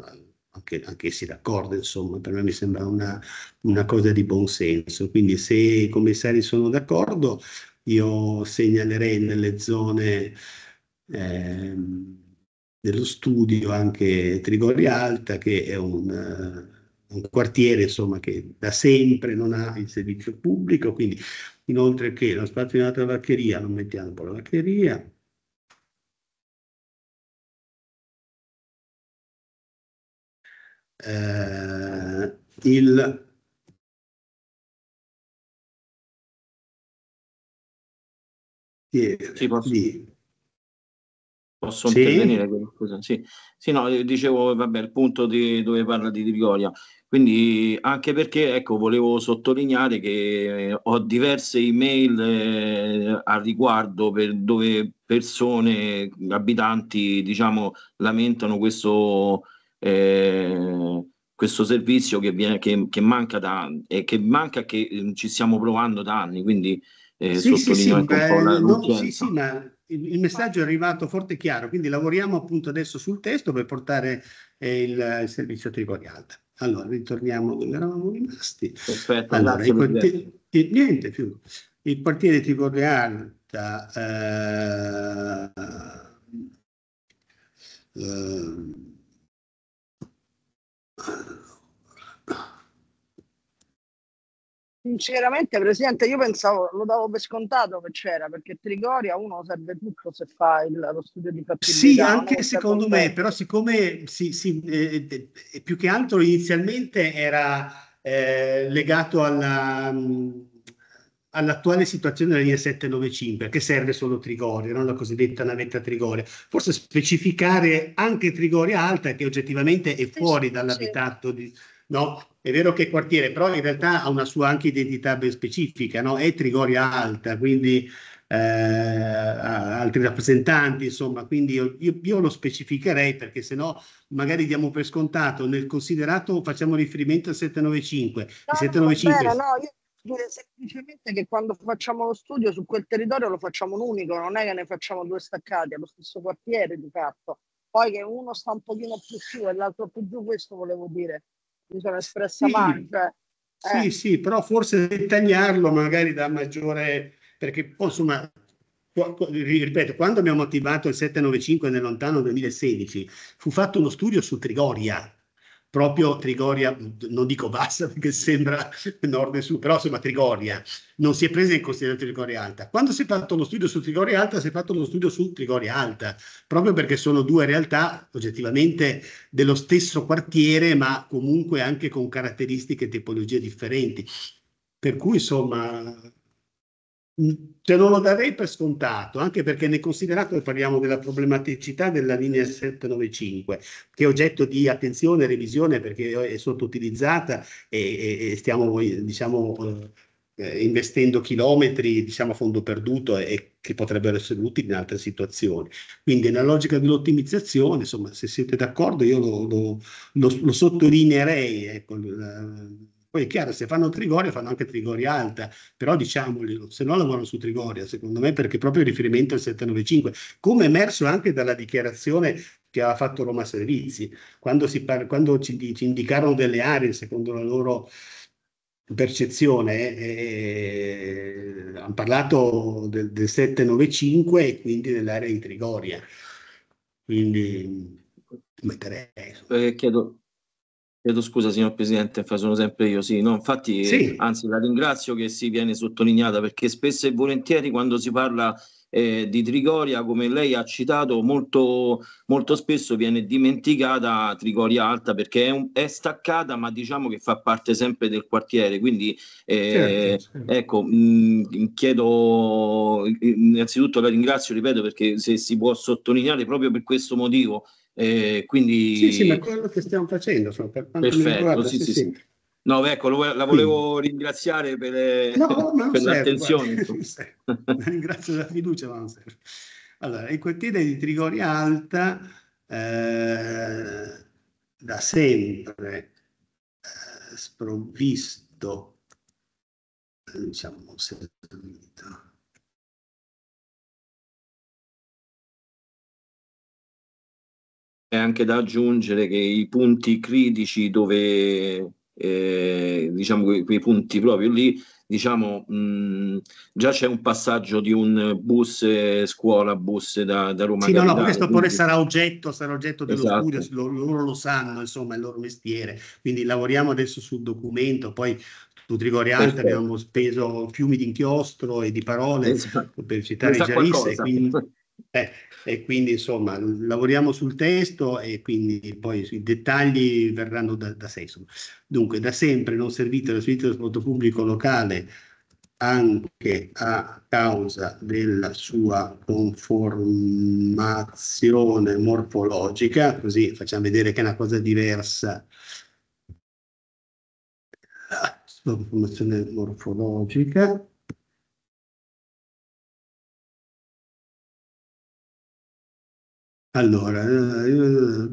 anche, anche essi d'accordo, insomma, per me mi sembra una, una cosa di buon senso. Quindi se i commissari sono d'accordo, io segnalerei nelle zone eh, dello studio anche Trigori Alta, che è un, eh, un quartiere insomma, che da sempre non ha il servizio pubblico, quindi inoltre che lo spazio di un'altra vaccheria, non mettiamo un po' la vaccheria, eh, il sì, posso, di... posso sì? intervenire scusa. Sì. sì, no, eh, dicevo vabbè il punto di, dove parla di Trigoria quindi anche perché ecco, volevo sottolineare che eh, ho diverse email eh, al riguardo per dove persone, abitanti, diciamo, lamentano questo eh, questo servizio che, viene, che, che manca da anni eh, e che manca che eh, ci stiamo provando da anni, quindi eh, sì, sì, sì, beh, no, sì, sì, ma il, messaggio è arrivato forte e chiaro, quindi lavoriamo appunto adesso sul testo per portare eh, il, il, servizio a Tripoli Alta. Allora, ritorniamo dove eravamo rimasti. Perfetto, allora, quartier... niente più. Il quartiere di Tripoli Alta eh, eh, Sinceramente, Presidente, io pensavo, lo davo per scontato che c'era, perché Trigoria uno serve tutto se fa il, lo studio di fattibilità. Sì, anche secondo me, però siccome sì, sì, eh, eh, più che altro inizialmente era eh, legato alla... Mh, mm, all'attuale situazione della linea 795 che serve solo Trigoria, non la cosiddetta navetta Trigoria. Forse specificare anche Trigoria Alta che oggettivamente è fuori dall'abitato di... No, è vero che è quartiere, però in realtà ha una sua anche identità ben specifica, no? È Trigoria Alta, quindi eh, altri rappresentanti, insomma, quindi io, io, io lo specificherei perché se no magari diamo per scontato nel considerato facciamo riferimento al 795. No, 795 no, no, io dire semplicemente che quando facciamo lo studio su quel territorio lo facciamo un unico, non è che ne facciamo due staccati, è lo stesso quartiere di fatto. Poi che uno sta un pochino più su e l'altro più giù, questo volevo dire. Mi sono espressa sì. male. Cioè, eh. Sì, sì, però forse dettagliarlo magari da maggiore... Perché poi, insomma, ripeto, quando abbiamo attivato il 795 nel lontano 2016, fu fatto uno studio su Trigoria, proprio Trigoria, non dico bassa perché sembra nord e sud, però insomma Trigoria, non si è presa in considerazione Trigoria Alta. Quando si è fatto lo studio su Trigoria Alta, si è fatto lo studio su Trigoria Alta, proprio perché sono due realtà oggettivamente dello stesso quartiere, ma comunque anche con caratteristiche e tipologie differenti. Per cui insomma Te non lo darei per scontato, anche perché ne considerato che parliamo della problematicità della linea 795, che è oggetto di attenzione e revisione perché è sottoutilizzata e, e stiamo diciamo, eh, investendo chilometri diciamo, a fondo perduto e che potrebbero essere utili in altre situazioni. Quindi nella logica dell'ottimizzazione, insomma, se siete d'accordo, io lo, lo, lo, lo sottolineerei. Ecco, la, poi è chiaro, se fanno Trigoria, fanno anche Trigoria alta, però diciamoglielo, se no lavorano su Trigoria, secondo me, perché proprio il riferimento al 795, come emerso anche dalla dichiarazione che ha fatto Roma Servizi, quando, si par- quando ci, ci indicarono delle aree, secondo la loro percezione, eh, eh hanno parlato del, del 795 e quindi dell'area di Trigoria. Quindi metterei. Eh, chiedo, Chiedo scusa, signor Presidente, sono sempre io. Sì, no, infatti, sì. anzi, la ringrazio che si viene sottolineata perché spesso e volentieri quando si parla eh, di Trigoria, come lei ha citato, molto, molto spesso viene dimenticata Trigoria Alta perché è, un, è, staccata, ma diciamo che fa parte sempre del quartiere. Quindi, eh, certo, certo. ecco, mh, chiedo innanzitutto la ringrazio, ripeto, perché se si può sottolineare proprio per questo motivo eh, quindi... Sì, sì, ma quello che stiamo facendo, sono per quanto Perfetto, riguarda, sì, sì, sì. No, ecco, lo, la volevo ringraziare per, no, eh, per serve, l'attenzione. Ringrazio la fiducia, ma non serve. Allora, in quartiere di Trigoria Alta eh, da sempre eh, sprovvisto, eh, diciamo, servito è anche da aggiungere che i punti critici dove eh, diciamo que- quei, punti proprio lì diciamo mh, già c'è un passaggio di un bus eh, scuola bus da, da Roma sì, no, no, questo quindi... sarà oggetto sarà oggetto dello esatto. studio lo, loro lo sanno insomma è il loro mestiere quindi lavoriamo adesso sul documento poi su Trigori Alta abbiamo speso fiumi di inchiostro e di parole esatto. per citare Giarisse quindi eh, e quindi insomma lavoriamo sul testo e quindi poi i dettagli verranno da, da sé. Insomma. Dunque, da sempre non servito la suite del trasporto pubblico locale anche a causa della sua conformazione morfologica, così facciamo vedere che è una cosa diversa. La sua conformazione morfologica Allora, eh,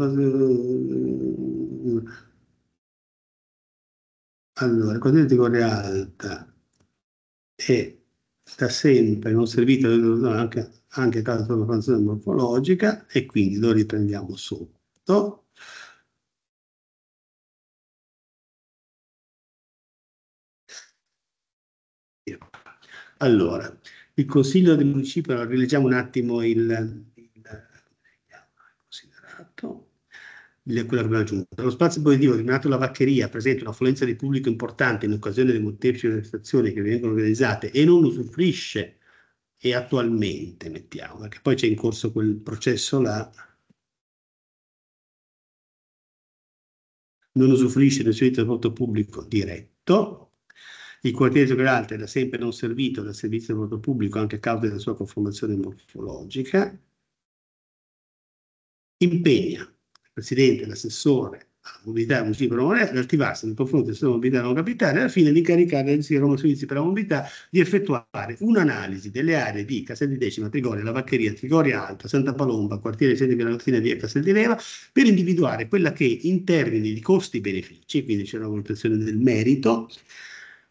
allora, quando di Corre Alta è da sempre non servita anche, anche a causa della formazione morfologica e quindi lo riprendiamo sotto. Allora, il consiglio del municipio, rileggiamo un attimo il, esatto. quella prima giunta. Lo spazio positivo denominato la vaccheria presenta un'affluenza di pubblico importante in occasione delle molteplici manifestazioni che vengono organizzate e non usufruisce e attualmente mettiamo, perché poi c'è in corso quel processo là, non usufruisce del servizio di trasporto pubblico diretto, il quartiere Giocalte è da sempre non servito dal servizio di trasporto pubblico anche a causa della sua conformazione morfologica, impegna il Presidente l'assessore alla mobilità e municipio Romone ad attivarsi nel confronto del sistema mobilità non capitale al fine di incaricare il Roma Servizi per la mobilità di effettuare un'analisi delle aree di Castel di Decima, Trigoria, La Vaccheria, Trigoria Alta, Santa Palomba, quartiere Sede Pianazzina e via Castel di Leva per individuare quella che in termini di costi-benefici, quindi c'è una valutazione del merito,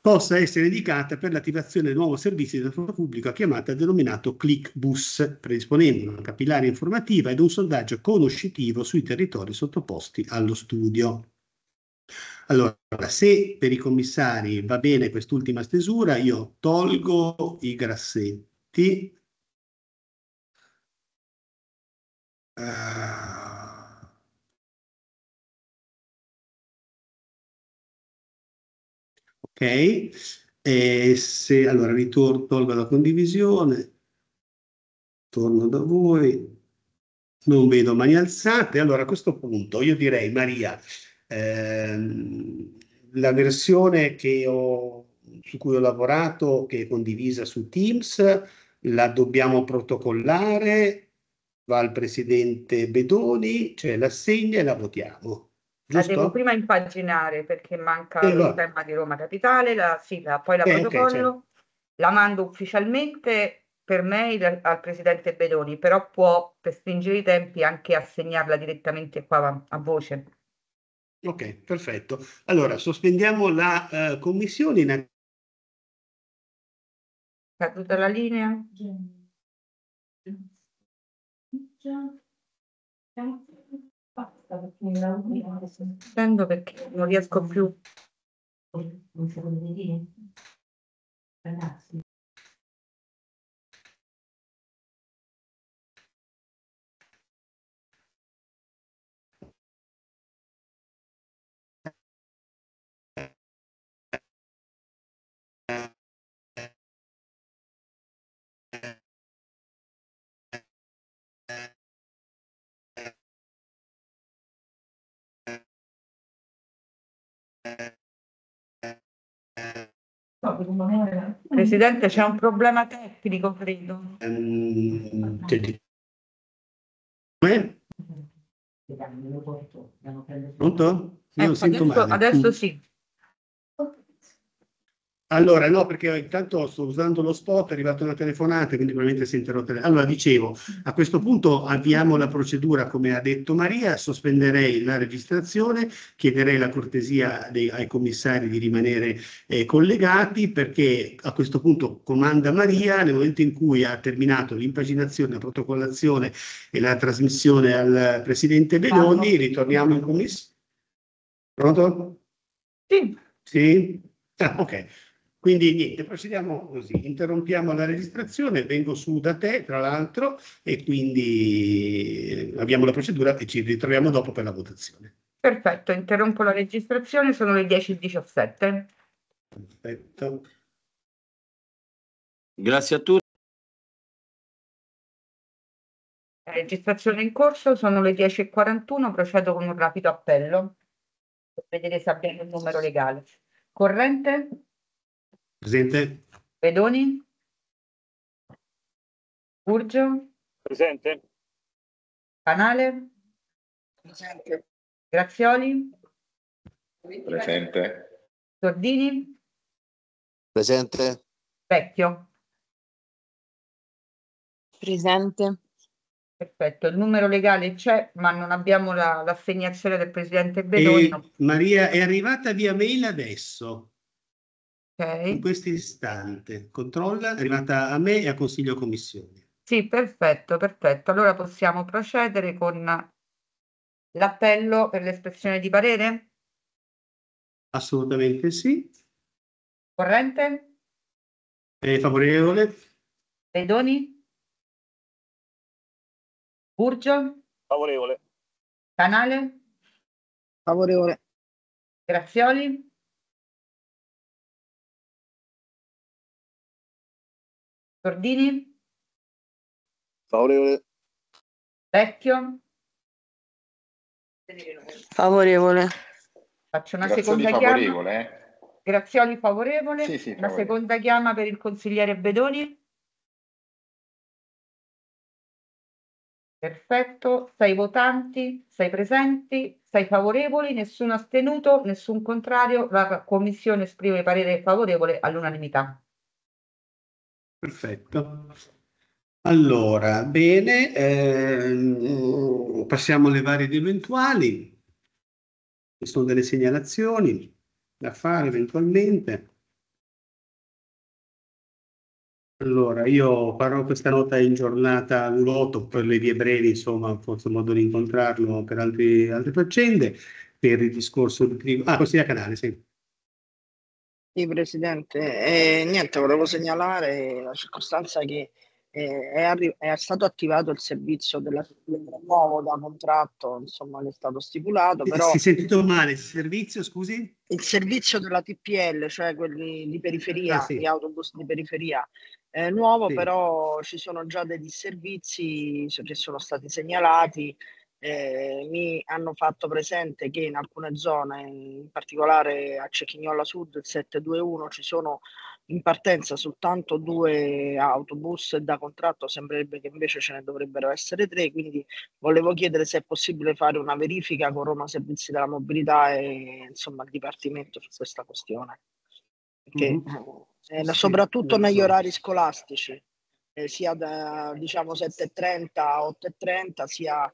possa essere indicata per l'attivazione del nuovo servizio di trasporto pubblico a chiamata denominato Click Bus, predisponendo una capillare informativa ed un sondaggio conoscitivo sui territori sottoposti allo studio. Allora, se per i commissari va bene quest'ultima stesura, io tolgo i grassetti. Uh, ok? E se allora ritorno, tolgo la condivisione, torno da voi, non vedo mani alzate. Allora a questo punto io direi, Maria, ehm, la versione ho, su cui ho lavorato, che è condivisa su Teams, la dobbiamo protocollare, va al presidente Bedoni, cioè l'assegna e la votiamo. La devo prima impaginare perché manca eh, il tema di Roma Capitale, la sigla, poi la eh, protocollo. Okay, certo. La mando ufficialmente per mail al presidente Bedoni, però può, per stringere i tempi, anche assegnarla direttamente qua a voce. Ok, perfetto. Allora, sospendiamo la uh, commissione. In... Caduta la linea. Già. Già. Prendo perché non riesco più. Un secondo Ragazzi. Presidente, c'è un problema tecnico, credo. Um, Pronto? Io ecco, sento adesso, male. adesso mm. sì. Allora, no, perché intanto sto usando lo spot, è arrivata una telefonata, quindi probabilmente si è interrotta. Allora, dicevo, a questo punto avviamo la procedura, come ha detto Maria, sospenderei la registrazione, chiederei la cortesia dei, ai commissari di rimanere eh, collegati, perché a questo punto comanda Maria, nel momento in cui ha terminato l'impaginazione, la protocollazione e la trasmissione al Presidente Benoni, ritorniamo in commissione. Pronto? Sì. Sì? Ah, ok. Quindi niente, procediamo così, interrompiamo la registrazione, vengo su da te tra l'altro e quindi eh, abbiamo la procedura e ci ritroviamo dopo per la votazione. Perfetto, interrompo la registrazione, sono le 10.17. Perfetto. Grazie a tutti. La registrazione in corso, sono le 10.41, procedo con un rapido appello per vedere se abbiamo il numero legale. Corrente? Presente? Pedoni? Burgio? Presente. Canale? Presente. Grazioli? Presente. Tordini? Presente. Vecchio? Presente. Perfetto, il numero legale c'è, ma non abbiamo la, l'assegnazione del presidente Bedoni. Maria è arrivata via mail adesso. Okay. In questo istante, controlla, è arrivata a me e a Consiglio Commissione. Sì, perfetto, perfetto. Allora possiamo procedere con l'appello per l'espressione di parere? Assolutamente sì. Corrente? È favorevole. Pedoni? Burgio? Favorevole. Canale? Favorevole. Grazioli? Tordini? Favorevole. Vecchio? Favorevole. Faccio una Grazioli seconda chiama. Eh? Grazioli favorevole. Sì, sì, favorevole. Una seconda chiama per il consigliere Bedoni. Perfetto, sei votanti, sei presenti, sei favorevoli, nessuno astenuto, nessun contrario, la commissione esprime parere favorevole all'unanimità. Perfetto. Allora, bene, ehm, passiamo alle varie ed eventuali. Ci sono delle segnalazioni da fare eventualmente. Allora, io farò questa nota in giornata al voto per le vie brevi, insomma, forse modo di incontrarlo per altri, altre faccende, per il discorso di... Ah, consiglia canale, sì. Sì, Presidente, eh, niente, volevo segnalare la circostanza che eh, è, arri- è stato attivato il servizio della nuovo da contratto, insomma, che è stato stipulato. Però... Si è sentito male, il servizio, scusi? Il servizio della TPL, cioè quelli di periferia, ah, sì. gli autobus di periferia, è nuovo, sì. però ci sono già dei disservizi che sono stati segnalati eh, mi hanno fatto presente che in alcune zone, in particolare a Cecchignola Sud, il 721, ci sono in partenza soltanto due autobus da contratto, sembrerebbe che invece ce ne dovrebbero essere tre, quindi volevo chiedere se è possibile fare una verifica con Roma Servizi della Mobilità e insomma il Dipartimento su questa questione. Perché, mm-hmm. eh, sì, soprattutto negli orari scolastici, eh, sia da diciamo 7.30 a 8.30, sia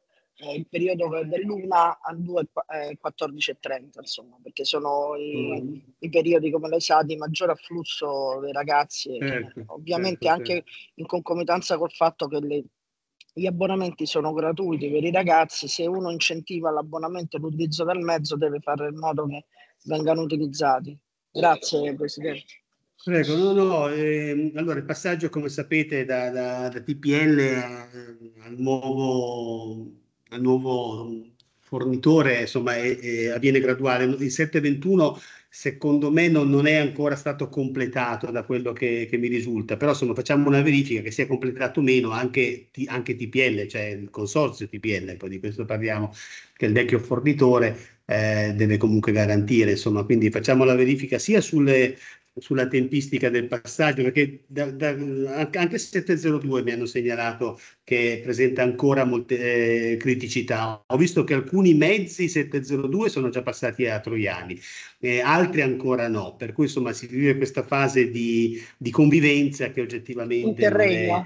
il periodo dell'1 al 2 eh, 14 e 30, insomma, perché sono i, mm. i, periodi, come lei sa, di maggior afflusso dei ragazzi, certo, eh, certo ovviamente certo, anche certo. in concomitanza col fatto che le, gli abbonamenti sono gratuiti per i ragazzi, se uno incentiva l'abbonamento e l'utilizzo del mezzo deve fare in modo che vengano utilizzati. Grazie Presidente. Prego, no, no, eh, allora il passaggio come sapete da, da, da TPL eh, al nuovo al nuovo mm, fornitore, insomma, è, è, avviene graduale. Il 721 secondo me non, non, è ancora stato completato da quello che, che mi risulta, però insomma facciamo una verifica che sia completato o meno anche, anche, TPL, cioè il consorzio TPL, poi di questo parliamo, che il vecchio fornitore eh, deve comunque garantire, insomma, quindi facciamo la verifica sia sulle sulla tempistica del passaggio, perché da, da, anche 702 mi hanno segnalato che presenta ancora molte eh, criticità. Ho visto che alcuni mezzi 702 sono già passati a Troiani, eh, altri ancora no, per cui insomma si vive questa fase di, di convivenza che oggettivamente non è,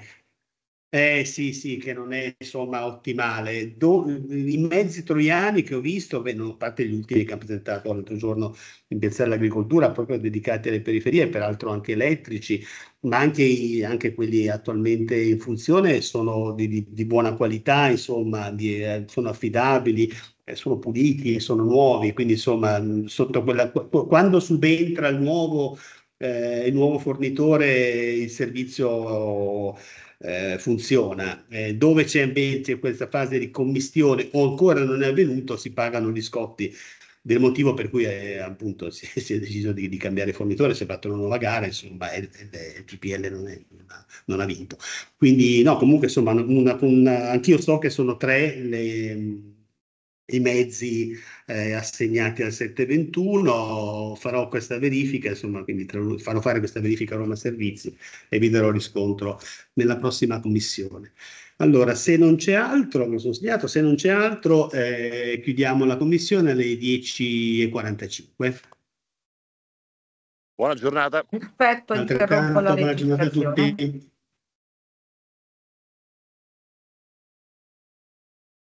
eh sì, sì, che non è insomma ottimale. Do, I mezzi troiani che ho visto, beh, non a parte gli ultimi che ha presentato l'altro giorno in Piazza dell'Agricoltura, proprio dedicati alle periferie, peraltro anche elettrici, ma anche, i, anche quelli attualmente in funzione sono di, di, di buona qualità, insomma, di, eh, sono affidabili, eh, sono puliti, sono nuovi, quindi insomma, quella, quando subentra il nuovo, eh, il nuovo fornitore, il servizio eh, funziona. Eh, dove c'è invece questa fase di commistione o ancora non è avvenuto, si pagano gli scotti del motivo per cui eh, appunto si, si, è deciso di, di cambiare fornitore, si è fatta una nuova gara, insomma, e, e, il GPL non, è, ha, non, ha, vinto. Quindi no, comunque insomma, una, una, anch'io so che sono tre le i mezzi eh, assegnati al 721, farò questa verifica, insomma, quindi farò fare questa verifica a Roma Servizi e vi darò riscontro nella prossima commissione. Allora, se non c'è altro, me sono segnato, se non c'è altro eh, chiudiamo la commissione alle 10.45. Buona giornata. Perfetto, interrompo la Buona giornata a tutti.